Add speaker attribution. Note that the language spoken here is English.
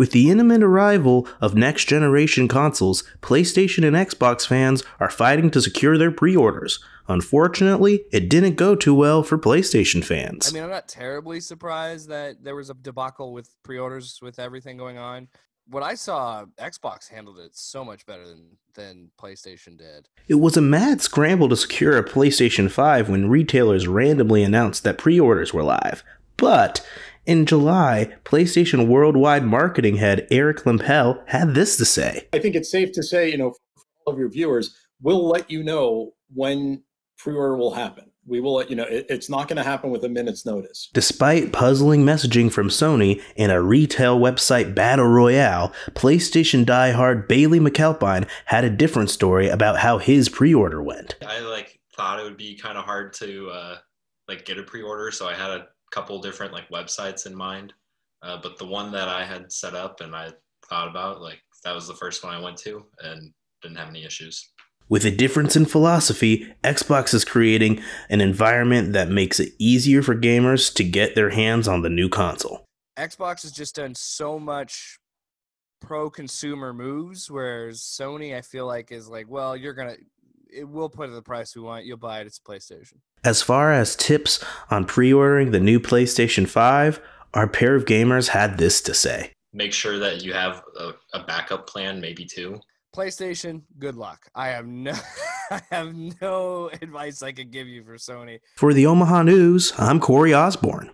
Speaker 1: With the imminent arrival of next generation consoles, PlayStation and Xbox fans are fighting to secure their pre orders. Unfortunately, it didn't go too well for PlayStation fans. I mean,
Speaker 2: I'm not terribly surprised that there was a debacle with pre orders with everything going on. What I saw, Xbox handled it so much better than, than PlayStation did.
Speaker 1: It was a mad scramble to secure a PlayStation 5 when retailers randomly announced that pre orders were live. But in July, PlayStation worldwide marketing head Eric Limpel had this to say.
Speaker 3: I think it's safe to say, you know, for all of your viewers, we'll let you know when pre-order will happen. We will let you know it, it's not going to happen with a minute's notice.
Speaker 1: Despite puzzling messaging from Sony and a retail website battle royale, PlayStation diehard Bailey McAlpine had a different story about how his pre-order went.
Speaker 3: I like thought it would be kind of hard to uh, like get a pre-order, so I had a couple different like websites in mind, uh, but the one that I had set up and I thought about, like that was the first one I went to and didn't have any issues.
Speaker 1: With a difference in philosophy, Xbox is creating an environment that makes it easier for gamers to get their hands on the new console.
Speaker 2: Xbox has just done so much pro consumer moves whereas Sony I feel like is like, well, you're going to it will put it the price we want. You'll buy it. It's PlayStation.
Speaker 1: As far as tips on pre-ordering the new PlayStation 5, our pair of gamers had this to say.
Speaker 3: Make sure that you have a, a backup plan, maybe two. PlayStation, good luck. I have
Speaker 2: no I have no advice I could give you for Sony.
Speaker 1: For the Omaha News, I'm Corey Osborne.